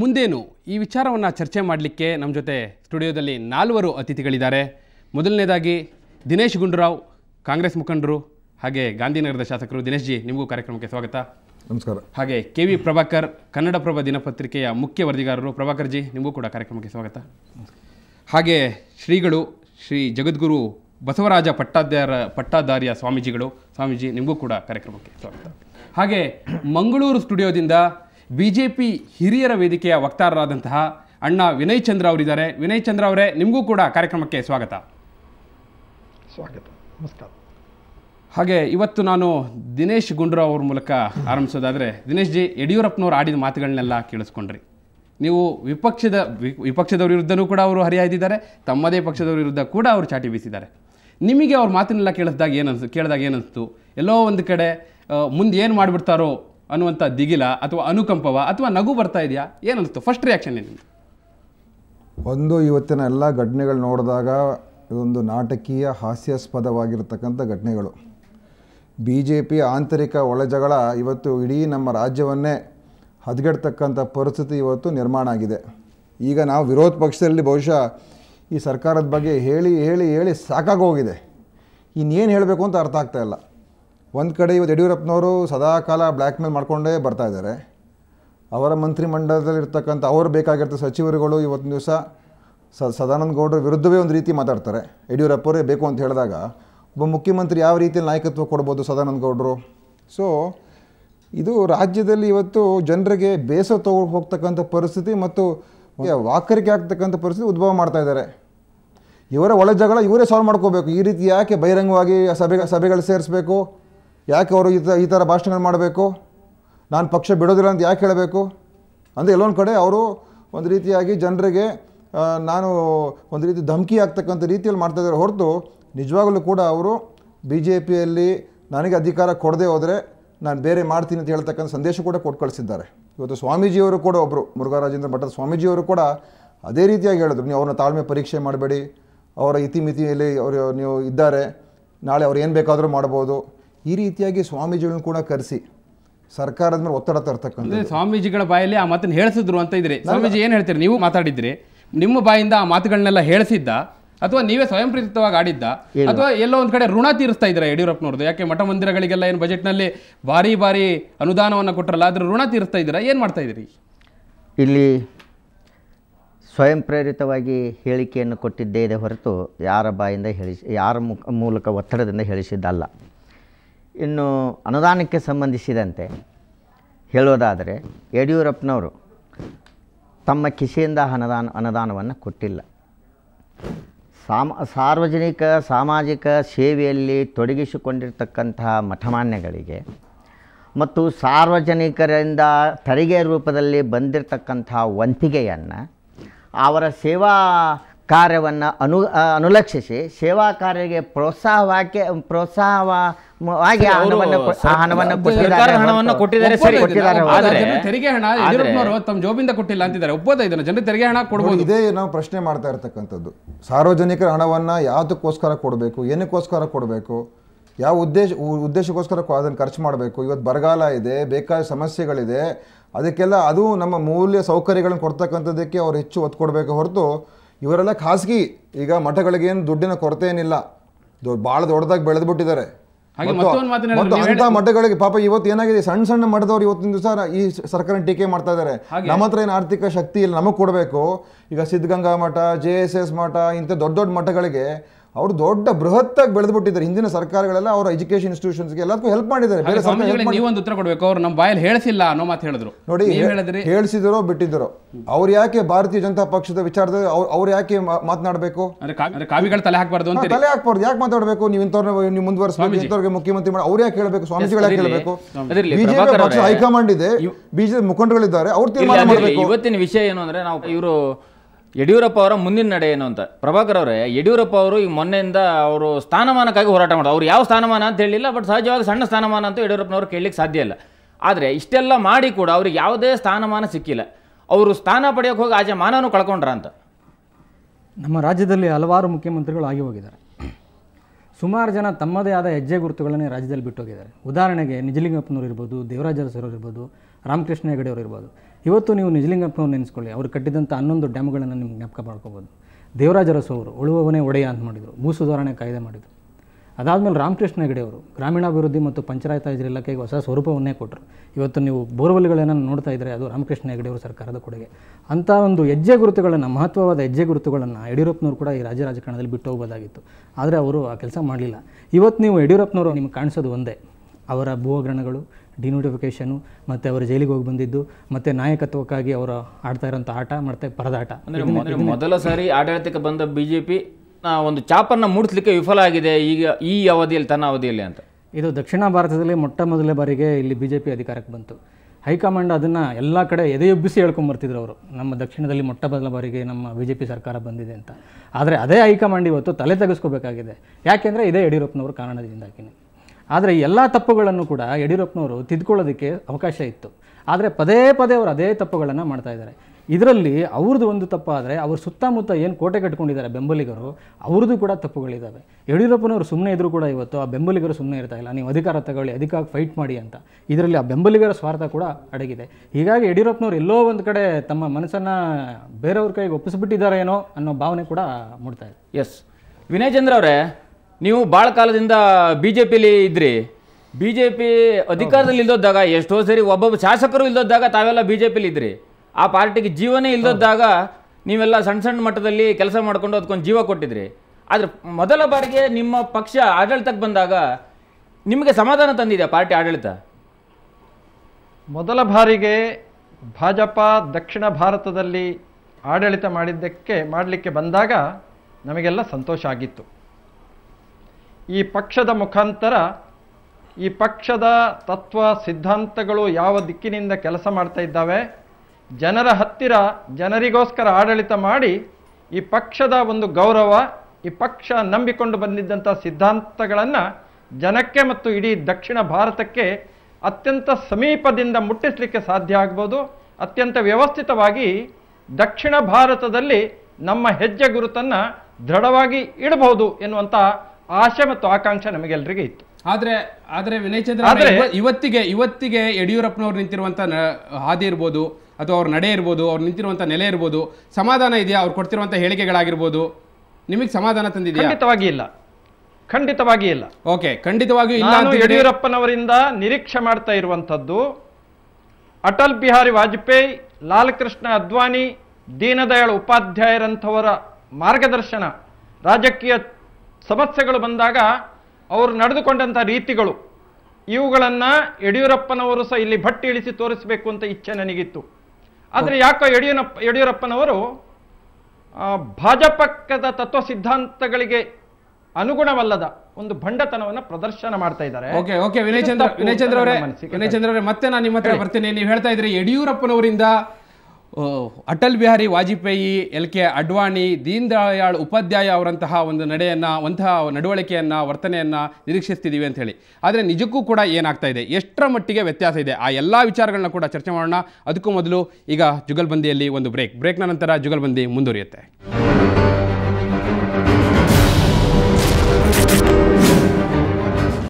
ಮುಂದೇನು ಈ ವಿಚಾರವನ್ನು ಚರ್ಚೆ ಮಾಡಲಿಕ್ಕೆ ನಮ್ಮ ಜೊತೆ ಸ್ಟುಡಿಯೋದಲ್ಲಿ ನಾಲ್ವರು ಅತಿಥಿಗಳಿದ್ದಾರೆ ಮೊದಲನೇದಾಗಿ ದಿನೇಶ್ ಗುಂಡೂರಾವ್ ಕಾಂಗ್ರೆಸ್ ಮುಖಂಡರು ಹಾಗೆ ಗಾಂಧಿನಗರದ ಶಾಸಕರು ದಿನೇಶ್ ಜಿ ನಿಮಗೂ ಕಾರ್ಯಕ್ರಮಕ್ಕೆ ಸ್ವಾಗತ ನಮಸ್ಕಾರ ಹಾಗೆ ಕೆ ವಿ ಪ್ರಭಾಕರ್ ಕನ್ನಡಪ್ರಭ ದಿನಪತ್ರಿಕೆಯ ಮುಖ್ಯ ವರದಿಗಾರರು ಪ್ರಭಾಕರ್ ಜಿ ನಿಮಗೂ ಕೂಡ ಕಾರ್ಯಕ್ರಮಕ್ಕೆ ಸ್ವಾಗತ ಹಾಗೆ ಶ್ರೀಗಳು ಶ್ರೀ ಜಗದ್ಗುರು ಬಸವರಾಜ ಪಟ್ಟಾದಾರ ಪಟ್ಟಾದಾರಿಯ ಸ್ವಾಮೀಜಿಗಳು ಸ್ವಾಮೀಜಿ ನಿಮಗೂ ಕೂಡ ಕಾರ್ಯಕ್ರಮಕ್ಕೆ ಸ್ವಾಗತ ಹಾಗೆ ಮಂಗಳೂರು ಸ್ಟುಡಿಯೋದಿಂದ ಬಿ ಜೆ ಪಿ ಹಿರಿಯರ ವೇದಿಕೆಯ ವಕ್ತಾರರಾದಂತಹ ಅಣ್ಣ ವಿನಯ್ ಚಂದ್ರ ಅವರಿದ್ದಾರೆ ವಿನಯ್ ಚಂದ್ರ ಅವರೇ ನಿಮಗೂ ಕೂಡ ಕಾರ್ಯಕ್ರಮಕ್ಕೆ ಸ್ವಾಗತ ಸ್ವಾಗತ ನಮಸ್ಕಾರ ಹಾಗೆ ಇವತ್ತು ನಾನು ದಿನೇಶ್ ಗುಂಡ್ರಾವ್ ಅವ್ರ ಮೂಲಕ ಆರಂಭಿಸೋದಾದರೆ ದಿನೇಶ್ ಜಿ ಯಡಿಯೂರಪ್ಪನವ್ರು ಆಡಿದ ಮಾತುಗಳನ್ನೆಲ್ಲ ಕೇಳಿಸ್ಕೊಂಡ್ರಿ ನೀವು ವಿಪಕ್ಷದ ವಿಪಕ್ಷದವ್ರ ವಿರುದ್ಧನೂ ಕೂಡ ಅವರು ಹರಿಹಾಯ್ದಿದ್ದಾರೆ ತಮ್ಮದೇ ಪಕ್ಷದವ್ರ ವಿರುದ್ಧ ಕೂಡ ಅವರು ಚಾಟಿ ಬೀಸಿದ್ದಾರೆ ನಿಮಗೆ ಅವ್ರ ಮಾತನ್ನೆಲ್ಲ ಕೇಳಿಸ್ದಾಗ ಏನು ಕೇಳಿದಾಗ ಏನಿಸ್ತು ಎಲ್ಲೋ ಒಂದು ಕಡೆ ಮುಂದೆ ಏನು ಮಾಡಿಬಿಡ್ತಾರೋ ಅನ್ನುವಂಥ ದಿಗಿಲ ಅಥವಾ ಅನುಕಂಪವ ಅಥವಾ ನಗು ಬರ್ತಾ ಇದೆಯಾ ಏನಂತು ಫಸ್ಟ್ ರಿಯಾಕ್ಷನ್ ಏನು ಒಂದು ಇವತ್ತಿನ ಎಲ್ಲ ಘಟನೆಗಳು ನೋಡಿದಾಗ ಇದೊಂದು ನಾಟಕೀಯ ಹಾಸ್ಯಾಸ್ಪದವಾಗಿರ್ತಕ್ಕಂಥ ಘಟನೆಗಳು ಬಿ ಜೆ ಪಿ ಆಂತರಿಕ ಒಳಜಗಳ ಇವತ್ತು ಇಡೀ ನಮ್ಮ ರಾಜ್ಯವನ್ನೇ ಹದಗೆಡ್ತಕ್ಕಂಥ ಪರಿಸ್ಥಿತಿ ಇವತ್ತು ನಿರ್ಮಾಣ ಆಗಿದೆ ಈಗ ನಾವು ವಿರೋಧ ಪಕ್ಷದಲ್ಲಿ ಬಹುಶಃ ಈ ಸರ್ಕಾರದ ಬಗ್ಗೆ ಹೇಳಿ ಹೇಳಿ ಹೇಳಿ ಸಾಕಾಗೋಗಿದೆ ಇನ್ನೇನು ಹೇಳಬೇಕು ಅಂತ ಅರ್ಥ ಆಗ್ತಾಯಿಲ್ಲ ಒಂದು ಕಡೆ ಇವತ್ತು ಯಡಿಯೂರಪ್ಪನವರು ಸದಾಕಾಲ ಕಾಲ ಬ್ಲ್ಯಾಕ್ ಮೇಲ್ ಮಾಡಿಕೊಂಡೇ ಬರ್ತಾಯಿದ್ದಾರೆ ಅವರ ಮಂತ್ರಿಮಂಡಲದಲ್ಲಿರ್ತಕ್ಕಂಥ ಅವರು ಬೇಕಾಗಿರ್ತ ಸಚಿವರುಗಳು ಇವತ್ತಿನ ದಿವಸ ಸ ಸದಾನಂದ ಗೌಡರ ವಿರುದ್ಧವೇ ಒಂದು ರೀತಿ ಮಾತಾಡ್ತಾರೆ ಯಡಿಯೂರಪ್ಪವರೇ ಬೇಕು ಅಂತ ಹೇಳಿದಾಗ ಒಬ್ಬ ಮುಖ್ಯಮಂತ್ರಿ ಯಾವ ರೀತಿಯಲ್ಲಿ ನಾಯಕತ್ವ ಕೊಡ್ಬೋದು ಸದಾನಂದ ಗೌಡರು ಸೊ ಇದು ರಾಜ್ಯದಲ್ಲಿ ಇವತ್ತು ಜನರಿಗೆ ಬೇಸರ ತಗೋ ಹೋಗ್ತಕ್ಕಂಥ ಪರಿಸ್ಥಿತಿ ಮತ್ತು ವಾಕರಿಕೆ ಆಗ್ತಕ್ಕಂಥ ಪರಿಸ್ಥಿತಿ ಉದ್ಭವ ಮಾಡ್ತಾ ಇದ್ದಾರೆ ಇವರ ಒಳ ಜಗಳ ಇವರೇ ಸಾಲ್ವ್ ಮಾಡ್ಕೋಬೇಕು ಈ ರೀತಿ ಯಾಕೆ ಬಹಿರಂಗವಾಗಿ ಸಭೆ ಸಭೆಗಳು ಸೇರಿಸಬೇಕು ಯಾಕೆ ಅವರು ಈ ಥರ ಈ ಥರ ಭಾಷಣಗಳು ಮಾಡಬೇಕು ನಾನು ಪಕ್ಷ ಬಿಡೋದಿಲ್ಲ ಅಂತ ಯಾಕೆ ಹೇಳಬೇಕು ಅಂದರೆ ಎಲ್ಲೊಂದು ಕಡೆ ಅವರು ಒಂದು ರೀತಿಯಾಗಿ ಜನರಿಗೆ ನಾನು ಒಂದು ರೀತಿ ಧಮಕಿ ಆಗ್ತಕ್ಕಂಥ ರೀತಿಯಲ್ಲಿ ಮಾಡ್ತಾಯಿದ್ದಾರೆ ಹೊರತು ನಿಜವಾಗಲೂ ಕೂಡ ಅವರು ಬಿ ಜೆ ಪಿಯಲ್ಲಿ ನನಗೆ ಅಧಿಕಾರ ಕೊಡದೆ ಹೋದರೆ ನಾನು ಬೇರೆ ಮಾಡ್ತೀನಿ ಅಂತ ಹೇಳ್ತಕ್ಕಂಥ ಸಂದೇಶ ಕೂಡ ಕೊಟ್ಟು ಕಳಿಸಿದ್ದಾರೆ ಇವತ್ತು ಸ್ವಾಮೀಜಿಯವರು ಕೂಡ ಒಬ್ಬರು ಮುರುಘರಾಜೇಂದ್ರ ಮಠದ ಸ್ವಾಮೀಜಿಯವರು ಕೂಡ ಅದೇ ರೀತಿಯಾಗಿ ಹೇಳಿದ್ರು ನೀವು ಅವ್ರನ್ನ ತಾಳ್ಮೆ ಪರೀಕ್ಷೆ ಮಾಡಬೇಡಿ ಅವರ ಇತಿಮಿತಿಯಲ್ಲಿ ಅವರು ನೀವು ಇದ್ದಾರೆ ನಾಳೆ ಅವ್ರು ಏನು ಬೇಕಾದರೂ ಮಾಡ್ಬೋದು ಈ ರೀತಿಯಾಗಿ ಸ್ವಾಮೀಜಿಗಳನ್ನು ಕೂಡ ಕರೆಸಿ ಸರ್ಕಾರದ ಮೇಲೆ ಒತ್ತಡ ತರ್ತಕ್ಕಂಥ ಸ್ವಾಮೀಜಿಗಳ ಬಾಯಲ್ಲಿ ಆ ಮಾತನ್ನು ಹೇಳಿಸಿದ್ರು ಅಂತ ಇದ್ರಿ ಸ್ವಾಮೀಜಿ ಏನು ಹೇಳ್ತೀರಿ ನೀವು ಮಾತಾಡಿದ್ರಿ ನಿಮ್ಮ ಬಾಯಿಂದ ಆ ಮಾತುಗಳನ್ನೆಲ್ಲ ಹೇಳಿಸಿದ್ದ ಅಥವಾ ನೀವೇ ಸ್ವಯಂ ಪ್ರೇರಿತವಾಗಿ ಆಡಿದ್ದ ಅಥವಾ ಎಲ್ಲೋ ಒಂದು ಕಡೆ ಋಣ ತೀರಿಸ್ತಾ ಇದ್ರ ಯಡಿಯೂರಪ್ಪನವ್ರದ್ದು ಯಾಕೆ ಮಠ ಮಂದಿರಗಳಿಗೆಲ್ಲ ಏನು ಬಜೆಟ್ನಲ್ಲಿ ಭಾರಿ ಭಾರಿ ಅನುದಾನವನ್ನು ಕೊಟ್ಟರಲ್ಲ ಅದ್ರ ಋಣ ತೀರಿಸ್ತಾ ಇದ್ದೀರಾ ಏನು ಮಾಡ್ತಾ ಇದ್ದೀರಿ ಇಲ್ಲಿ ಸ್ವಯಂ ಪ್ರೇರಿತವಾಗಿ ಹೇಳಿಕೆಯನ್ನು ಕೊಟ್ಟಿದ್ದೇ ಇದೆ ಹೊರತು ಯಾರ ಬಾಯಿಂದ ಹೇಳಿ ಯಾರ ಮೂಲಕ ಒತ್ತಡದಿಂದ ಹೇಳಿಸಿದ್ದಲ್ಲ ಇನ್ನು ಅನುದಾನಕ್ಕೆ ಸಂಬಂಧಿಸಿದಂತೆ ಹೇಳೋದಾದರೆ ಯಡಿಯೂರಪ್ಪನವರು ತಮ್ಮ ಕಿಸೆಯಿಂದ ಅನುದಾನ ಅನುದಾನವನ್ನು ಕೊಟ್ಟಿಲ್ಲ ಸಾಮ ಸಾರ್ವಜನಿಕ ಸಾಮಾಜಿಕ ಸೇವೆಯಲ್ಲಿ ತೊಡಗಿಸಿಕೊಂಡಿರ್ತಕ್ಕಂತಹ ಮಠಮಾನ್ಯಗಳಿಗೆ ಮತ್ತು ಸಾರ್ವಜನಿಕರಿಂದ ತೆರಿಗೆ ರೂಪದಲ್ಲಿ ಬಂದಿರತಕ್ಕಂಥ ವಂತಿಗೆಯನ್ನು ಅವರ ಸೇವಾ ಕಾರ್ಯವನ್ನು ಅನು ಅನುಲಕ್ಷಿಸಿ ಸೇವಾ ಕಾರ್ಯಕ್ಕೆ ಪ್ರೋತ್ಸಾಹವಾಗಿ ಪ್ರೋತ್ಸಾಹವಾಗಿ ಹಣವನ್ನು ಕೊಟ್ಟಿದ್ದಾರೆ ಸರಿ ತೆರಿಗೆ ಹಣ ತಮ್ಮ ಜೋಬಿಂದ ಕೊಟ್ಟಿಲ್ಲ ಅಂತಿದ್ದಾರೆ ಒಪ್ಪೋದ ಇದನ್ನು ಜನರು ತೆರಿಗೆ ಹಣ ಕೊಡಬಹುದು ಇದೇ ನಾವು ಪ್ರಶ್ನೆ ಮಾಡ್ತಾ ಇರತಕ್ಕಂಥದ್ದು ಸಾರ್ವಜನಿಕರ ಹಣವನ್ನು ಯಾವುದಕ್ಕೋಸ್ಕರ ಕೊಡಬೇಕು ಏನಕ್ಕೋಸ್ಕರ ಕೊಡಬೇಕು ಯಾವ ಉದ್ದೇಶ ಉದ್ದೇಶಕ್ಕೋಸ್ಕರ ಅದನ್ನು ಖರ್ಚು ಮಾಡಬೇಕು ಇವತ್ತು ಬರಗಾಲ ಇದೆ ಬೇಕಾದ ಸಮಸ್ಯೆಗಳಿದೆ ಅದಕ್ಕೆಲ್ಲ ಅದು ನಮ್ಮ ಮೂಲ್ಯ ಸೌಕರ್ಯಗಳನ್ನು ಕೊಡ್ತಕ್ಕಂಥದ್ದಕ್ಕೆ ಅವ್ರು ಹೆಚ್ಚು ಒತ್ತು ಕೊಡಬೇಕು ಹೊರತು ಇವರೆಲ್ಲ ಖಾಸಗಿ ಈಗ ಮಠಗಳಿಗೆ ಏನು ದುಡ್ಡಿನ ಕೊರತೆ ಏನಿಲ್ಲ ಭಾಳ ದೊಡ್ಡದಾಗಿ ಬೆಳೆದ್ಬಿಟ್ಟಿದ್ದಾರೆ ಮತ್ತು ಅಂತ ಮಠಗಳಿಗೆ ಪಾಪ ಇವತ್ತು ಏನಾಗಿದೆ ಸಣ್ಣ ಸಣ್ಣ ಮಠದವ್ರು ಇವತ್ತಿನ ದಿವಸ ಈ ಸರ್ಕಾರ ಟೀಕೆ ಮಾಡ್ತಾ ಇದ್ದಾರೆ ನಮ್ಮ ಹತ್ರ ಏನು ಆರ್ಥಿಕ ಶಕ್ತಿ ಇಲ್ಲ ನಮಗೆ ಕೊಡಬೇಕು ಈಗ ಸಿದ್ಧಗಂಗಾ ಮಠ ಜೆ ಎಸ್ ಎಸ್ ಮಠ ಇಂಥ ದೊಡ್ಡ ದೊಡ್ಡ ಮಠಗಳಿಗೆ ಅವರು ದೊಡ್ಡ ಬೃಹತ್ತಾಗಿ ಬೆಳೆದ್ಬಿಟ್ಟಿದ್ದಾರೆ ಹಿಂದಿನ ಸರ್ಕಾರಗಳೆಲ್ಲ ಅವರ ಎಜುಕೇಶನ್ ಇನ್ಸ್ಟಿಟ್ಯೂಷನ್ಸ್ಗೆ ಎಲ್ಲದಕ್ಕೂ ಹೆಲ್ಪ್ ಮಾಡಿದ್ದಾರೆ ನೀವೊಂದು ಉತ್ತರ ಕೊಡಬೇಕು ಅವ್ರು ನಮ್ಮ ಬಾಯಲ್ಲಿ ಹೇಳಿಸಿಲ್ಲ ಅನ್ನೋ ಮಾತು ಹೇಳಿದ್ರು ನೋಡಿ ಹೇಳಿಸಿದರೋ ಬಿಟ್ಟಿದ್ದರೋ ಅವ್ರು ಯಾಕೆ ಭಾರತೀಯ ಜನತಾ ಪಕ್ಷದ ವಿಚಾರದಲ್ಲಿ ಅವ್ರು ಯಾಕೆ ಮಾತನಾಡಬೇಕು ಕಾವಿಗಳ ತಲೆ ಹಾಕಬಾರ್ದು ತಲೆ ಹಾಕಬಾರ್ದು ಯಾಕೆ ಮಾತಾಡಬೇಕು ನೀವು ಇಂಥವ್ರನ್ನ ನೀವು ಮುಂದುವರಿಸಬೇಕು ಇಂಥವ್ರಿಗೆ ಮುಖ್ಯಮಂತ್ರಿ ಮಾಡಿ ಅವ್ರು ಯಾಕೆ ಹೇಳಬೇಕು ಸ್ವಾಮೀಜಿಗಳು ಯಾಕೆ ಹೇಳಬೇಕು ಬಿಜೆಪಿ ಪಕ್ಷ ಹೈಕಮಾಂಡ್ ಇದೆ ಬಿಜೆಪಿ ಮುಖಂಡಗಳಿದ್ದಾರೆ ಅವ್ರು ತೀರ್ಮಾನ ಮಾಡಬೇಕು ಇವತ್ತಿನ ವಿಷಯ ಏನು ಅಂದ್ರೆ ನಾವು ಇವರು ಯಡಿಯೂರಪ್ಪ ಅವರ ಮುಂದಿನ ನಡೆ ಏನು ಅಂತ ಪ್ರಭಾಕರ್ ಅವರೇ ಯಡಿಯೂರಪ್ಪ ಅವರು ಈ ಮೊನ್ನೆಯಿಂದ ಅವರು ಸ್ಥಾನಮಾನಕ್ಕಾಗಿ ಹೋರಾಟ ಮಾಡೋದು ಅವ್ರು ಯಾವ ಸ್ಥಾನಮಾನ ಅಂತ ಹೇಳಿಲ್ಲ ಬಟ್ ಸಹಜವಾಗಿ ಸಣ್ಣ ಸ್ಥಾನಮಾನ ಅಂತೂ ಯಡಿಯೂರಪ್ಪನವ್ರು ಕೇಳಲಿಕ್ಕೆ ಸಾಧ್ಯ ಇಲ್ಲ ಆದರೆ ಇಷ್ಟೆಲ್ಲ ಮಾಡಿ ಕೂಡ ಅವ್ರಿಗೆ ಯಾವುದೇ ಸ್ಥಾನಮಾನ ಸಿಕ್ಕಿಲ್ಲ ಅವರು ಸ್ಥಾನ ಪಡೆಯೋಕೆ ಹೋಗಿ ಆಚೆ ಮಾನವನು ಕಳ್ಕೊಂಡ್ರ ಅಂತ ನಮ್ಮ ರಾಜ್ಯದಲ್ಲಿ ಹಲವಾರು ಮುಖ್ಯಮಂತ್ರಿಗಳು ಆಗಿ ಹೋಗಿದ್ದಾರೆ ಸುಮಾರು ಜನ ತಮ್ಮದೇ ಆದ ಹೆಜ್ಜೆ ಗುರುತುಗಳನ್ನೇ ರಾಜ್ಯದಲ್ಲಿ ಬಿಟ್ಟೋಗಿದ್ದಾರೆ ಉದಾಹರಣೆಗೆ ನಿಜಲಿಂಗಪ್ಪನವ್ರು ಇರ್ಬೋದು ದೇವರಾಜ ಅವರು ಇರ್ಬೋದು ರಾಮಕೃಷ್ಣ ಹೆಗಡೆಯವರು ಇರ್ಬೋದು ಇವತ್ತು ನೀವು ನಿಜಲಿಂಗಪ್ಪನವ್ರು ನೆನೆಸ್ಕೊಳ್ಳಿ ಅವರು ಕಟ್ಟಿದಂಥ ಹನ್ನೊಂದು ಡ್ಯಾಮ್ಗಳನ್ನು ನಿಮ್ಗೆ ಜ್ಞಾಪಕ ಮಾಡ್ಕೋಬೋದು ದೇವರಾಜರಸು ಅವರು ಉಳುವವನೇ ಒಡೆಯ ಅಂತ ಮಾಡಿದರು ಭೂ ಸುಧಾರಣೆ ಕಾಯ್ದೆ ಮಾಡಿದರು ಅದಾದಮೇಲೆ ರಾಮಕೃಷ್ಣ ಹೆಗಡೆ ಅವರು ಗ್ರಾಮೀಣಾಭಿವೃದ್ಧಿ ಮತ್ತು ಪಂಚಾಯತ್ ಇಲಾಖೆಗೆ ಹೊಸ ಸ್ವರೂಪವನ್ನೇ ಕೊಟ್ಟರು ಇವತ್ತು ನೀವು ಬೋರ್ವೆಲ್ಗಳನ್ನು ನೋಡ್ತಾ ಇದ್ದರೆ ಅದು ರಾಮಕೃಷ್ಣ ಹೆಗಡೆ ಅವರ ಸರ್ಕಾರದ ಕೊಡುಗೆ ಅಂಥ ಒಂದು ಹೆಜ್ಜೆ ಗುರುತುಗಳನ್ನು ಮಹತ್ವವಾದ ಹೆಜ್ಜೆ ಗುರುತುಗಳನ್ನು ಯಡಿಯೂರಪ್ಪನವರು ಕೂಡ ಈ ರಾಜ್ಯ ರಾಜಕಾರಣದಲ್ಲಿ ಬಿಟ್ಟು ಹೋಗೋದಾಗಿತ್ತು ಆದರೆ ಅವರು ಆ ಕೆಲಸ ಮಾಡಲಿಲ್ಲ ಇವತ್ತು ನೀವು ಯಡಿಯೂರಪ್ಪನವರು ನಿಮಗೆ ಕಾಣಿಸೋದು ಒಂದೇ ಅವರ ಭೂ ಹಗರಣಗಳು ಡಿನೋಟಿಫಿಕೇಷನು ಮತ್ತು ಅವರು ಜೈಲಿಗೆ ಹೋಗಿ ಬಂದಿದ್ದು ಮತ್ತು ನಾಯಕತ್ವಕ್ಕಾಗಿ ಅವರು ಆಡ್ತಾ ಇರೋಂಥ ಆಟ ಮತ್ತು ಪರದಾಟ ಮೊದಲ ಸಾರಿ ಆಡಳಿತಕ್ಕೆ ಬಂದ ಬಿ ಜೆ ಪಿ ಒಂದು ಚಾಪನ್ನು ಮೂಡಿಸ್ಲಿಕ್ಕೆ ವಿಫಲ ಆಗಿದೆ ಈಗ ಈ ಅವಧಿಯಲ್ಲಿ ತನ್ನ ಅವಧಿಯಲ್ಲಿ ಅಂತ ಇದು ದಕ್ಷಿಣ ಭಾರತದಲ್ಲಿ ಮೊಟ್ಟ ಮೊದಲ ಬಾರಿಗೆ ಇಲ್ಲಿ ಬಿ ಜೆ ಪಿ ಅಧಿಕಾರಕ್ಕೆ ಬಂತು ಹೈಕಮಾಂಡ್ ಅದನ್ನು ಎಲ್ಲ ಕಡೆ ಎದೆಯೊಬ್ಬಿಸಿ ಹೇಳ್ಕೊಂಬರ್ತಿದ್ರು ಅವರು ನಮ್ಮ ದಕ್ಷಿಣದಲ್ಲಿ ಮೊಟ್ಟ ಮೊದಲ ಬಾರಿಗೆ ನಮ್ಮ ಬಿ ಜೆ ಪಿ ಸರ್ಕಾರ ಬಂದಿದೆ ಅಂತ ಆದರೆ ಅದೇ ಹೈಕಮಾಂಡ್ ಇವತ್ತು ತಲೆ ತೆಗೆಸ್ಕೋಬೇಕಾಗಿದೆ ಯಾಕೆಂದರೆ ಇದೇ ಯಡಿಯೂರಪ್ಪನವರು ಕಾರಣದಿಂದಾಗಿನೇ ಆದರೆ ಎಲ್ಲ ತಪ್ಪುಗಳನ್ನು ಕೂಡ ಯಡಿಯೂರಪ್ಪನವರು ತಿದ್ಕೊಳ್ಳೋದಕ್ಕೆ ಅವಕಾಶ ಇತ್ತು ಆದರೆ ಪದೇ ಪದೇ ಅವರು ಅದೇ ತಪ್ಪುಗಳನ್ನು ಮಾಡ್ತಾ ಇದ್ದಾರೆ ಇದರಲ್ಲಿ ಅವ್ರದ್ದು ಒಂದು ತಪ್ಪಾದರೆ ಅವ್ರ ಸುತ್ತಮುತ್ತ ಏನು ಕೋಟೆ ಕಟ್ಕೊಂಡಿದ್ದಾರೆ ಬೆಂಬಲಿಗರು ಅವ್ರದ್ದು ಕೂಡ ತಪ್ಪುಗಳಿದ್ದಾವೆ ಯಡಿಯೂರಪ್ಪನವರು ಸುಮ್ಮನೆ ಇದ್ದರೂ ಕೂಡ ಇವತ್ತು ಆ ಬೆಂಬಲಿಗರು ಸುಮ್ಮನೆ ಇರ್ತಾ ಇಲ್ಲ ನೀವು ಅಧಿಕಾರ ತಗೊಳ್ಳಿ ಅದಕ್ಕಾಗಿ ಫೈಟ್ ಮಾಡಿ ಅಂತ ಇದರಲ್ಲಿ ಆ ಬೆಂಬಲಿಗರ ಸ್ವಾರ್ಥ ಕೂಡ ಅಡಗಿದೆ ಹೀಗಾಗಿ ಯಡಿಯೂರಪ್ಪನವರು ಎಲ್ಲೋ ಒಂದು ಕಡೆ ತಮ್ಮ ಮನಸ್ಸನ್ನು ಬೇರೆಯವ್ರ ಕೈಗೆ ಒಪ್ಪಿಸ್ಬಿಟ್ಟಿದ್ದಾರೆ ಏನೋ ಅನ್ನೋ ಭಾವನೆ ಕೂಡ ಮೂಡ್ತಾ ಇದೆ ಎಸ್ ವಿನಯ್ ಚಂದ್ರ ಅವರೇ ನೀವು ಭಾಳ ಕಾಲದಿಂದ ಬಿ ಜೆ ಪಿಲಿ ಇದ್ರಿ ಬಿ ಜೆ ಪಿ ಅಧಿಕಾರದಲ್ಲಿ ಇಲ್ದೋದಾಗ ಎಷ್ಟೋ ಸರಿ ಒಬ್ಬೊಬ್ಬ ಶಾಸಕರು ಇಲ್ದೋದಾಗ ತಾವೆಲ್ಲ ಬಿ ಜೆ ಪಿಲಿ ಇದ್ರಿ ಆ ಪಾರ್ಟಿಗೆ ಜೀವನೇ ಇಲ್ದೋದಾಗ ನೀವೆಲ್ಲ ಸಣ್ಣ ಸಣ್ಣ ಮಟ್ಟದಲ್ಲಿ ಕೆಲಸ ಮಾಡಿಕೊಂಡು ಅದಕ್ಕೊಂದು ಜೀವ ಕೊಟ್ಟಿದ್ರಿ ಆದರೆ ಮೊದಲ ಬಾರಿಗೆ ನಿಮ್ಮ ಪಕ್ಷ ಆಡಳಿತಕ್ಕೆ ಬಂದಾಗ ನಿಮಗೆ ಸಮಾಧಾನ ತಂದಿದೆ ಪಾರ್ಟಿ ಆಡಳಿತ ಮೊದಲ ಬಾರಿಗೆ ಭಾಜಪ ದಕ್ಷಿಣ ಭಾರತದಲ್ಲಿ ಆಡಳಿತ ಮಾಡಿದ್ದಕ್ಕೆ ಮಾಡಲಿಕ್ಕೆ ಬಂದಾಗ ನಮಗೆಲ್ಲ ಸಂತೋಷ ಆಗಿತ್ತು ಈ ಪಕ್ಷದ ಮುಖಾಂತರ ಈ ಪಕ್ಷದ ತತ್ವ ಸಿದ್ಧಾಂತಗಳು ಯಾವ ದಿಕ್ಕಿನಿಂದ ಕೆಲಸ ಮಾಡ್ತಾ ಇದ್ದಾವೆ ಜನರ ಹತ್ತಿರ ಜನರಿಗೋಸ್ಕರ ಆಡಳಿತ ಮಾಡಿ ಈ ಪಕ್ಷದ ಒಂದು ಗೌರವ ಈ ಪಕ್ಷ ನಂಬಿಕೊಂಡು ಬಂದಿದ್ದಂಥ ಸಿದ್ಧಾಂತಗಳನ್ನು ಜನಕ್ಕೆ ಮತ್ತು ಇಡೀ ದಕ್ಷಿಣ ಭಾರತಕ್ಕೆ ಅತ್ಯಂತ ಸಮೀಪದಿಂದ ಮುಟ್ಟಿಸಲಿಕ್ಕೆ ಸಾಧ್ಯ ಆಗ್ಬೋದು ಅತ್ಯಂತ ವ್ಯವಸ್ಥಿತವಾಗಿ ದಕ್ಷಿಣ ಭಾರತದಲ್ಲಿ ನಮ್ಮ ಹೆಜ್ಜೆ ಗುರುತನ್ನು ದೃಢವಾಗಿ ಇಡಬಹುದು ಎನ್ನುವಂಥ ಆಶೆ ಮತ್ತು ಆಕಾಂಕ್ಷೆ ನಮಗೆಲ್ಲರಿಗೆ ಇತ್ತು ಆದ್ರೆ ಆದ್ರೆ ವಿನಯ್ ಚಂದ್ರ ಇವತ್ತಿಗೆ ಇವತ್ತಿಗೆ ಯಡಿಯೂರಪ್ಪನವ್ರು ನಿಂತಿರುವಂತಹ ಹಾದಿ ಇರ್ಬೋದು ಅಥವಾ ಅವ್ರ ನಡೆ ಇರ್ಬೋದು ಅವ್ರು ನಿಂತಿರುವಂತ ನೆಲೆ ಇರ್ಬೋದು ಸಮಾಧಾನ ಇದೆಯಾ ಅವ್ರು ಕೊಡ್ತಿರುವಂತ ಹೇಳಿಕೆಗಳಾಗಿರ್ಬೋದು ನಿಮಗೆ ಸಮಾಧಾನ ತಂದಿದೆಯಾ ಖಂಡಿತವಾಗಿ ಇಲ್ಲ ಖಂಡಿತವಾಗಿ ಇಲ್ಲ ಓಕೆ ಖಂಡಿತವಾಗಿಯೂ ಇಲ್ಲ ಯಡಿಯೂರಪ್ಪನವರಿಂದ ನಿರೀಕ್ಷೆ ಮಾಡ್ತಾ ಇರುವಂಥದ್ದು ಅಟಲ್ ಬಿಹಾರಿ ವಾಜಪೇಯಿ ಲಾಲ್ ಕೃಷ್ಣ ಅದ್ವಾನಿ ದೀನದಯಾಳ್ ಉಪಾಧ್ಯಾಯರಂಥವರ ಮಾರ್ಗದರ್ಶನ ರಾಜಕೀಯ ಸಮಸ್ಯೆಗಳು ಬಂದಾಗ ಅವರು ನಡೆದುಕೊಂಡಂಥ ರೀತಿಗಳು ಇವುಗಳನ್ನು ಯಡಿಯೂರಪ್ಪನವರು ಸಹ ಇಲ್ಲಿ ಭಟ್ಟಿ ಇಳಿಸಿ ತೋರಿಸಬೇಕು ಅಂತ ಇಚ್ಛೆ ನನಗಿತ್ತು ಆದರೆ ಯಾಕೋ ಯಡಿಯೂರಪ್ಪ ಯಡಿಯೂರಪ್ಪನವರು ಭಾಜಪಕ್ಕದ ತತ್ವ ಸಿದ್ಧಾಂತಗಳಿಗೆ ಅನುಗುಣವಲ್ಲದ ಒಂದು ಭಂಡತನವನ್ನು ಪ್ರದರ್ಶನ ಮಾಡ್ತಾ ಇದ್ದಾರೆ ಓಕೆ ಓಕೆ ವಿನಯ್ ಚಂದ್ರ ವಿನಯ್ ಚಂದ್ರ ಅವರೇ ವಿನಯ್ ಚಂದ್ರ ಅವರೇ ಮತ್ತೆ ನಾನು ನಿಮ್ಮ ಹತ್ರ ಬರ್ತೇನೆ ನೀವು ಹೇಳ್ತಾ ಇದ್ರಿ ಯಡಿಯೂರಪ್ಪನವರಿಂದ ಅಟಲ್ ಬಿಹಾರಿ ವಾಜಪೇಯಿ ಎಲ್ ಕೆ ಅಡ್ವಾಣಿ ದೀನ್ ದಯಾಳ್ ಉಪಾಧ್ಯಾಯ ಅವರಂತಹ ಒಂದು ನಡೆಯನ್ನು ಒಂತಹ ನಡವಳಿಕೆಯನ್ನು ವರ್ತನೆಯನ್ನು ನಿರೀಕ್ಷಿಸ್ತಿದ್ದೀವಿ ಅಂತ ಹೇಳಿ ಆದರೆ ನಿಜಕ್ಕೂ ಕೂಡ ಏನಾಗ್ತಾ ಇದೆ ಎಷ್ಟರ ಮಟ್ಟಿಗೆ ವ್ಯತ್ಯಾಸ ಇದೆ ಆ ಎಲ್ಲ ವಿಚಾರಗಳನ್ನ ಕೂಡ ಚರ್ಚೆ ಮಾಡೋಣ ಅದಕ್ಕೂ ಮೊದಲು ಈಗ ಜುಗಲ್ಬಂದಿಯಲ್ಲಿ ಒಂದು ಬ್ರೇಕ್ ಬ್ರೇಕ್ನ ನಂತರ ಜುಗಲ್ಬಂದಿ ಮುಂದುವರಿಯುತ್ತೆ